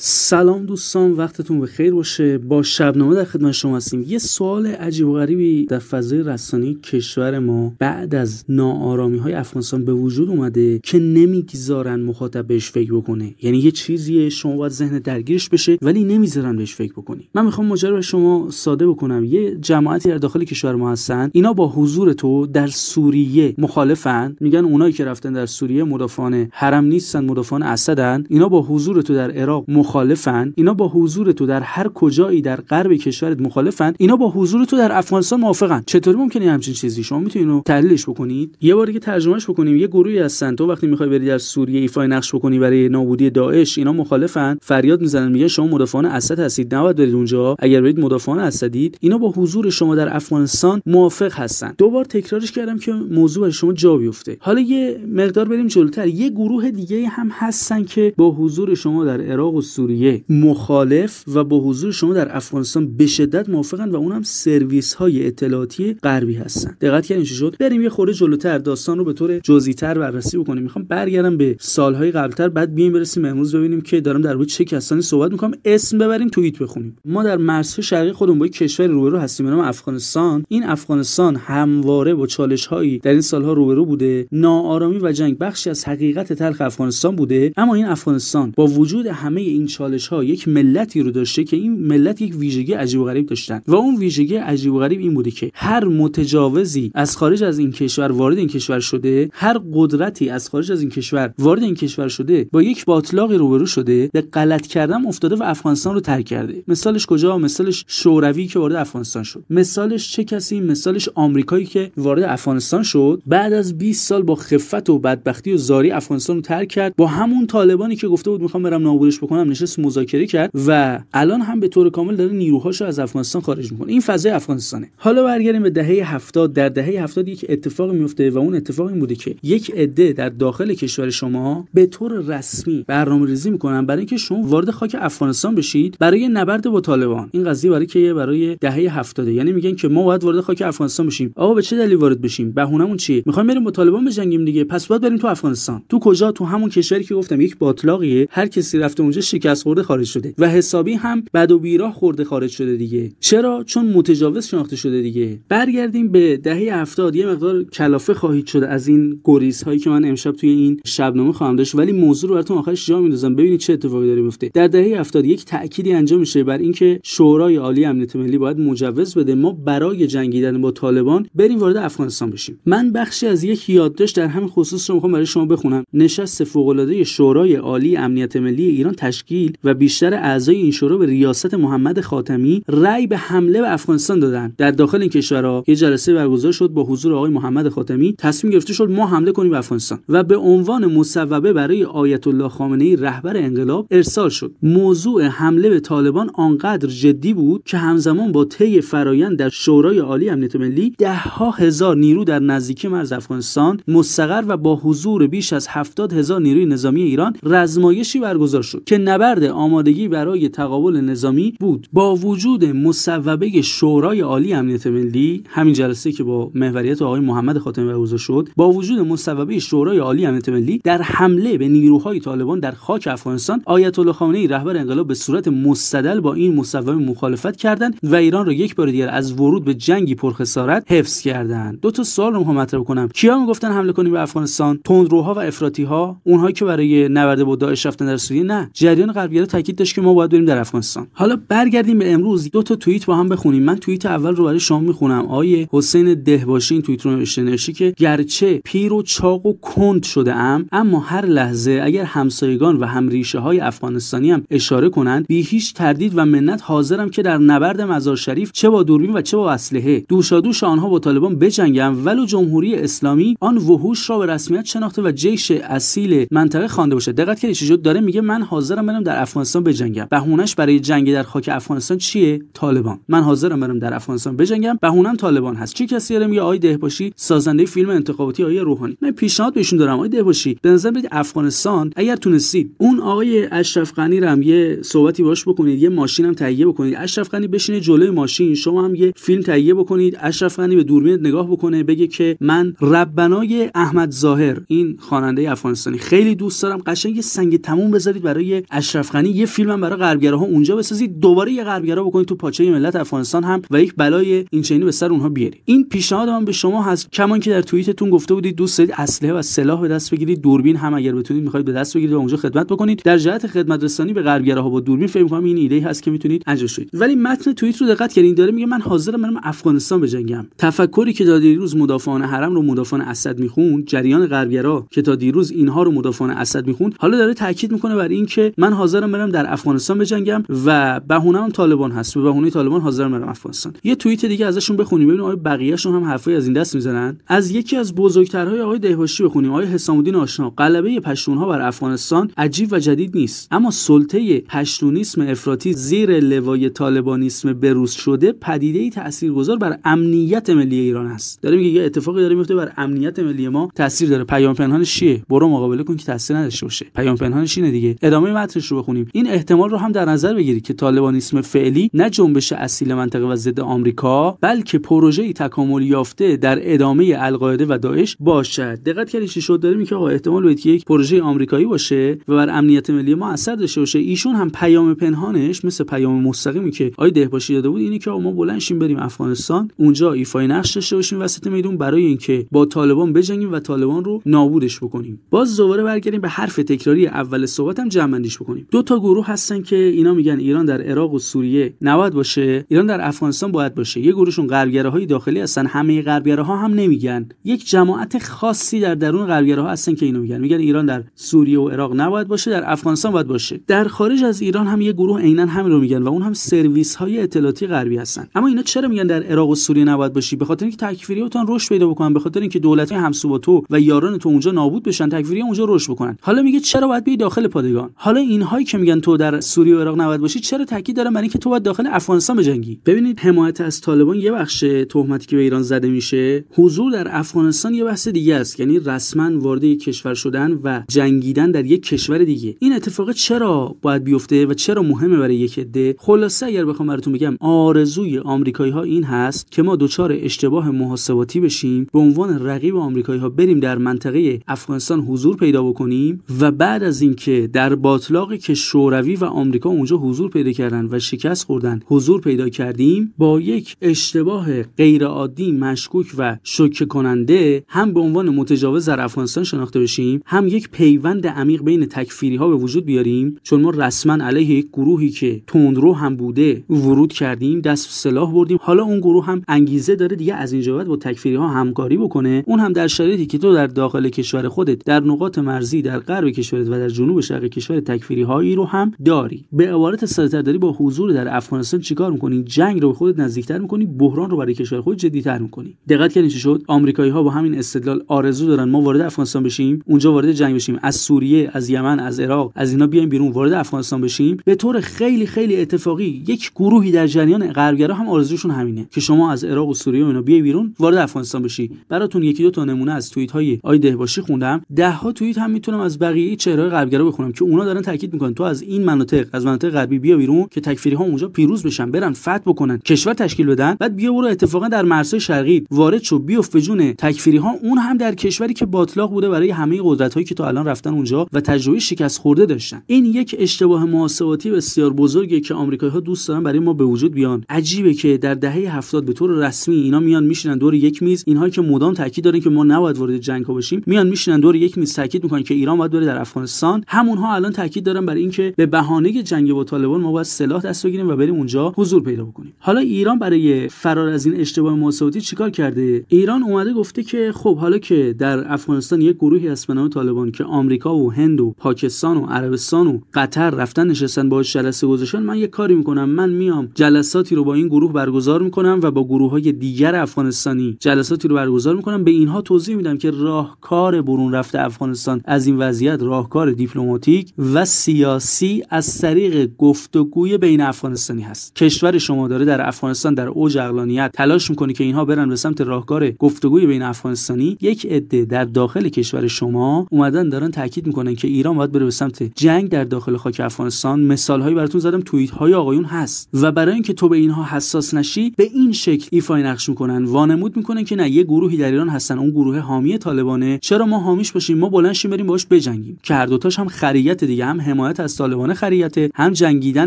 سلام دوستان وقتتون به خیر باشه با شبنامه در خدمت شما هستیم یه سوال عجیب و غریبی در فضای رسانی کشور ما بعد از ناآرامی های افغانستان به وجود اومده که نمیگذارن مخاطب بهش فکر بکنه یعنی یه چیزیه شما باید ذهن درگیرش بشه ولی نمیذارن بهش فکر بکنی من میخوام ماجرا به شما ساده بکنم یه جماعتی در داخل کشور ما هستن اینا با حضور تو در سوریه مخالفن میگن اونایی که رفتن در سوریه مدافعان حرم نیستن مدافعان اسدن اینا با حضور تو در عراق مخالفن اینا با حضور تو در هر کجایی در غرب کشورت مخالفن اینا با حضور تو در افغانستان موافقن چطوری ممکنه همچین چیزی شما میتونید رو تحلیلش بکنید یه بار که ترجمهش بکنیم یه گروهی هستن تو وقتی میخوای بری در سوریه ایفای نقش بکنی برای نابودی داعش اینا مخالفن فریاد میزنن میگه شما مدافعان اسد هستید نباید برید اونجا اگر برید مدافعان اسدید اینا با حضور شما در افغانستان موافق هستن دو بار تکرارش کردم که موضوع شما جا بیفته حالا یه مقدار بریم جلوتر یه گروه دیگه هم هستن که با حضور شما در عراق سوریه مخالف و با حضور شما در افغانستان به شدت موافقن و اونم سرویس های اطلاعاتی غربی هستن دقت کنید چه شد بریم یه خورده جلوتر داستان رو به طور جزئی‌تر بررسی بکنیم میخوام برگردم به سالهای قبلتر بعد بیایم برسیم امروز ببینیم که دارم در چه کسانی صحبت میکنم اسم ببریم توییت بخونیم ما در مرزهای شرقی خودمون با کشور روبرو هستیم به نام افغانستان این افغانستان همواره با چالش هایی در این سالها روبرو بوده ناآرامی و جنگ بخشی از حقیقت تلخ افغانستان بوده اما این افغانستان با وجود همه این چالش ها یک ملتی رو داشته که این ملت یک ویژگی عجیب و غریب داشتن و اون ویژگی عجیب و غریب این بوده که هر متجاوزی از خارج از این کشور وارد این کشور شده هر قدرتی از خارج از این کشور وارد این کشور شده با یک باطلاقی روبرو شده به غلط کردن افتاده و افغانستان رو ترک کرده مثالش کجا مثالش شوروی که وارد افغانستان شد مثالش چه کسی مثالش آمریکایی که وارد افغانستان شد بعد از 20 سال با خفت و بدبختی و زاری افغانستان رو ترک کرد با همون طالبانی که گفته بود میخوام برم نابودش بکنم نشست مذاکره کرد و الان هم به طور کامل داره رو از افغانستان خارج میکنه این فضای افغانستانه حالا برگردیم به دهه 70 در دهه 70 یک اتفاق میفته و اون اتفاق این بوده که یک عده در داخل کشور شما به طور رسمی برنامه‌ریزی میکنن برای اینکه شما وارد خاک افغانستان بشید برای نبرد با طالبان این قضیه برای که برای دهه 70 یعنی میگن که ما باید وارد خاک افغانستان بشیم آقا به چه دلیل وارد بشیم بهونمون چیه میخوایم بریم با طالبان بجنگیم دیگه پس باید بریم تو افغانستان تو کجا تو همون کشوری که گفتم یک باطلاقیه هر کسی رفته اونجا شکست خورده خارج شده و حسابی هم بد و بیراه خورده خارج شده دیگه چرا چون متجاوز شناخته شده دیگه برگردیم به دهه 70 یه مقدار کلافه خواهید شده از این گریز هایی که من امشب توی این شبنامه خواهم داشت ولی موضوع رو براتون آخرش جا میندازم ببینید چه اتفاقی داره میفته در دهه 70 یک تأکیدی انجام میشه بر اینکه شورای عالی امنیت ملی باید مجوز بده ما برای جنگیدن با طالبان بریم وارد افغانستان بشیم من بخشی از یک یادداشت در همین خصوص رو میخوام برای شما بخونم نشست فوق العاده شورای عالی امنیت ملی ایران تشکیل و بیشتر اعضای این شورا به ریاست محمد خاتمی رأی به حمله به افغانستان دادن در داخل این کشورها یه جلسه برگزار شد با حضور آقای محمد خاتمی تصمیم گرفته شد ما حمله کنیم به افغانستان و به عنوان مصوبه برای آیت الله خامنه ای رهبر انقلاب ارسال شد موضوع حمله به طالبان آنقدر جدی بود که همزمان با طی فرایند در شورای عالی امنیت ملی دهها هزار نیرو در نزدیکی مرز افغانستان مستقر و با حضور بیش از هفتاد هزار نیروی نظامی ایران رزمایشی برگزار شد که نبرد آمادگی برای تقابل نظامی بود با وجود مصوبه شورای عالی امنیت ملی همین جلسه که با محوریت آقای محمد خاتمی برگزار شد با وجود مصوبه شورای عالی امنیت ملی در حمله به نیروهای طالبان در خاک افغانستان آیت الله خامنه‌ای رهبر انقلاب به صورت مستدل با این مصوبه مخالفت کردند و ایران را یک بار دیگر از ورود به جنگی پرخسارت حفظ کردند دو تا سوال رو میخوام مطرح کنم کیا میگفتن حمله کنیم به افغانستان تندروها و افراطی ها اونهایی که برای نبرد با داعش رفتن در سوریه نه جریان غربی ها تاکید داشت که ما باید بریم در افغانستان حالا برگردیم به امروز دو تا توییت با هم بخونیم من توییت اول رو برای شما میخونم آیه حسین دهباشی این توییت رو نوشته نوشته که گرچه پیر و چاق و کند شده ام اما هر لحظه اگر همسایگان و ریشه های افغانستانی هم اشاره کنند بی هیچ تردید و منت حاضرم که در نبرد مزار شریف چه با دوربین و چه با اسلحه دوشادوش آنها با طالبان بجنگم ولو جمهوری اسلامی آن وحوش را به رسمیت شناخته و جیش اصیل منطقه خوانده باشه دقت کنید چجوری داره میگه من حاضرم برم در افغانستان بجنگم بهونش برای جنگ در خاک افغانستان چیه طالبان من حاضرم برم در افغانستان بجنگم بهونم طالبان هست چه کسی داره میگه آقای دهباشی سازنده فیلم انتخاباتی آقای روحانی من پیشنهاد بهشون دارم آقای دهباشی به نظر افغانستان اگر تونستید اون آقای اشرف غنی رو هم یه صحبتی باش بکنید یه ماشین هم تهیه بکنید اشرف غنی بشینه جلوی ماشین شما هم یه فیلم تهیه بکنید اشرف غنی به دوربین نگاه بکنه بگه که من ربنای احمد ظاهر این خواننده افغانستانی خیلی دوست دارم قشنگ یه سنگ تموم بذارید برای اشرف غنی یه فیلم برای غربگراها اونجا بسازید دوباره یه غربگرا بکنید تو پاچه ملت افغانستان هم و یک بلای اینچنینی به سر اونها بیاری این پیشنهاد من به شما هست کمان که در توییتتون گفته بودید دوست دارید اسلحه و سلاح به دست بگیرید دوربین هم اگر بتونید میخواید به دست بگیرید و اونجا خدمت بکنید در جهت خدمت رسانی به غربگراها با دوربین فکر می‌کنم این ایده هست که میتونید انجام ولی متن توییت رو دقت کنید داره میگه من حاضرم برم افغانستان بجنگم تفکری که تا دیروز مدافعان حرم رو مدافعان اسد میخون جریان غربگرا که تا دیروز اینها رو مدافعان اسد میخوند حالا داره تاکید میکنه بر اینکه من حاضرم برم در افغانستان بجنگم و بهونه هم طالبان هست به بهونه طالبان حاضرم برم افغانستان یه توییت دیگه ازشون بخونیم ببینیم آقای بقیه‌شون هم حرفای از این دست میزنن از یکی از بزرگترهای آقای دهباشی بخونیم آقای حسام الدین آشنا غلبه پشتونها بر افغانستان عجیب و جدید نیست اما سلطه پشتونیسم افراطی زیر لوای طالبانیسم بروز شده پدیده‌ای تاثیرگذار بر امنیت ملی ایران است داریم میگه یه اتفاقی داره میفته بر امنیت ملی ما تاثیر داره پیام پنهان چیه برو مقابله کن که تاثیر نداشته باشه پیام پنهانش اینه دیگه ادامه متن بخونیم این احتمال رو هم در نظر بگیرید که طالبانیسم فعلی نه جنبش اصیل منطقه و ضد آمریکا بلکه پروژه تکاملی یافته در ادامه القاعده و داعش باشد دقت کردید چی شد داره میگه آقا احتمال بدید که یک پروژه آمریکایی باشه و بر امنیت ملی ما اثر داشته باشه ایشون هم پیام پنهانش مثل پیام مستقیمی که آی دهباشی داده بود اینه که آقا ما بلنشیم بریم افغانستان اونجا ایفای نقش داشته باشیم وسط میدون برای اینکه با طالبان بجنگیم و طالبان رو نابودش بکنیم باز دوباره برگردیم به حرف تکراری اول صحبتم جمع کنیم دو تا گروه هستن که اینا میگن ایران در عراق و سوریه نباید باشه ایران در افغانستان باید باشه یه گروهشون غربگره های داخلی هستن همه غربگره ها هم نمیگن یک جماعت خاصی در درون غربگره ها هستن که اینو میگن میگن ایران در سوریه و عراق نباید باشه در افغانستان باید باشه در خارج از ایران هم یه گروه عینا همین رو میگن و اون هم سرویس های اطلاعاتی غربی هستن اما اینا چرا میگن در عراق و سوریه نباید باشی به خاطر اینکه تکفیریاتون رشد پیدا بکنن به خاطر اینکه دولت همسو تو و یاران تو اونجا نابود بشن تکفیری اونجا رشد بکنن حالا میگه چرا باید بیای داخل پادگان حالا اینا اینهایی که میگن تو در سوریه و عراق نباید باشی چرا تاکید دارن برای اینکه تو باید داخل افغانستان بجنگی ببینید حمایت از طالبان یه بخش تهمتی که به ایران زده میشه حضور در افغانستان یه بحث دیگه است یعنی رسما وارد یک کشور شدن و جنگیدن در یک کشور دیگه این اتفاق چرا باید بیفته و چرا مهمه برای یک عده خلاصه اگر بخوام براتون بگم آرزوی آمریکایی ها این هست که ما دچار اشتباه محاسباتی بشیم به عنوان رقیب آمریکایی ها بریم در منطقه افغانستان حضور پیدا بکنیم و بعد از اینکه در باطلاق که شوروی و آمریکا اونجا حضور پیدا کردن و شکست خوردن حضور پیدا کردیم با یک اشتباه غیرعادی مشکوک و شوکه کننده هم به عنوان متجاوز در افغانستان شناخته بشیم هم یک پیوند عمیق بین تکفیری ها به وجود بیاریم چون ما رسما علیه یک گروهی که تندرو هم بوده ورود کردیم دست سلاح بردیم حالا اون گروه هم انگیزه داره دیگه از اینجا با تکفیری ها همکاری بکنه اون هم در شرایطی که تو در داخل کشور خودت در نقاط مرزی در غرب کشورت و در جنوب شرق کشور تکفیری هایی رو هم داری به عبارت داری با حضور در افغانستان چیکار میکنی جنگ رو به خودت نزدیکتر میکنی بحران رو برای کشور خود جدیتر میکنی دقت کردین چی شد آمریکایی ها با همین استدلال آرزو دارن ما وارد افغانستان بشیم اونجا وارد جنگ بشیم از سوریه از یمن از عراق از اینا بیایم بیرون وارد افغانستان بشیم به طور خیلی خیلی اتفاقی یک گروهی در جریان غربگرا هم آرزوشون همینه که شما از عراق و سوریه و اینا بیای بیرون وارد افغانستان بشی براتون یکی دو تا نمونه از توییت های آیده باشی خوندم ده ها توییت هم میتونم از بقیه چهره غربگرا بخونم که اونا دارن تاکید میکنه تو از این مناطق از مناطق غربی بیا بیرون که تکفیری ها اونجا پیروز بشن برن فتح بکنن کشور تشکیل بدن بعد بیا برو اتفاقا در مرزهای شرقی وارد شو بیفت فجون تکفیری ها اون هم در کشوری که باطلاق بوده برای همه قدرت هایی که تا الان رفتن اونجا و تجربه شکست خورده داشتن این یک اشتباه محاسباتی بسیار بزرگه که آمریکایی ها دوست دارن برای ما به وجود بیان عجیبه که در دهه 70 به طور رسمی اینا میان میشینن دور یک میز اینهایی که مدام تاکید دارن که ما نباید وارد جنگ ها بشیم میان میشینن دور یک میز تاکید میکنن که ایران باید بره در افغانستان همونها الان تاکید دارن برای اینکه به بهانه جنگ با طالبان ما باید سلاح دست بگیریم و بریم اونجا حضور پیدا بکنیم حالا ایران برای فرار از این اشتباه مساواتی چیکار کرده ایران اومده گفته که خب حالا که در افغانستان یک گروهی هست به طالبان که آمریکا و هند و پاکستان و عربستان و قطر رفتن نشستن با جلسه گذاشتن من یک کاری میکنم من میام جلساتی رو با این گروه برگزار میکنم و با گروه های دیگر افغانستانی جلساتی رو برگزار میکنم به اینها توضیح میدم که راهکار برون رفته افغانستان از این وضعیت راهکار دیپلماتیک و سیاسی از طریق گفتگوی بین افغانستانی هست کشور شما داره در افغانستان در اوج اقلانیت تلاش میکنه که اینها برن به سمت راهکار گفتگوی بین افغانستانی یک عده در داخل کشور شما اومدن دارن تاکید میکنن که ایران باید بره به سمت جنگ در داخل خاک افغانستان مثال هایی براتون زدم توییت های آقایون هست و برای اینکه تو به اینها حساس نشی به این شکل ایفای نقش میکنن وانمود میکنن که نه یه گروهی در ایران هستن اون گروه حامی طالبانه چرا ما حامیش باشیم ما بلند شیم بریم باش بجنگیم که هر دوتاش هم خریت دیگه هم حمایت از طالبان خریته هم جنگیدن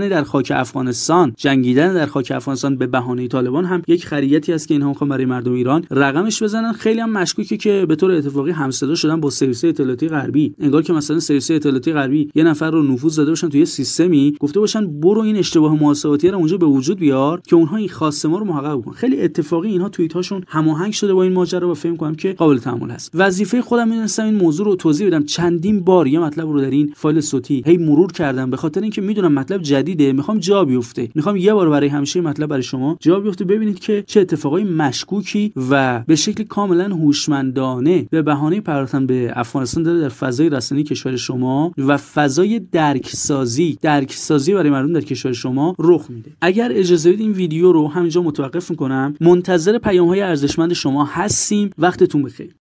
در خاک افغانستان جنگیدن در خاک افغانستان به بهانه طالبان هم یک خریتی است که اینها میخوان برای مردم ایران رقمش بزنن خیلی هم مشکوکه که به طور اتفاقی همصدا شدن با سرویس اطلاعاتی غربی انگار که مثلا سرویس اطلاعاتی غربی یه نفر رو نفوذ داده باشن توی سیستمی گفته باشن برو این اشتباه محاسباتی رو اونجا به وجود بیار که اونها این خاص ما رو محقق بکنن خیلی اتفاقی اینها توییت هاشون هماهنگ شده با این ماجرا و فکر کنم که قابل تحمل هست وظیفه خودم میدونستم این موضوع رو توضیح بدم چندین بار یه مطلب رو در این فایل صوتی مرور کردم به خاطر اینکه میدونم مطلب جدیده میخوام جا بیفته میخوام یه بار برای همیشه مطلب برای شما جا بیفته ببینید که چه اتفاقای مشکوکی و به شکل کاملا هوشمندانه به بهانه پرتن به افغانستان داره در فضای رسانه کشور شما و فضای درکسازی درکسازی برای مردم در کشور شما رخ میده اگر اجازه بدید این ویدیو رو همینجا متوقف میکنم منتظر پیام های ارزشمند شما هستیم وقتتون بخیر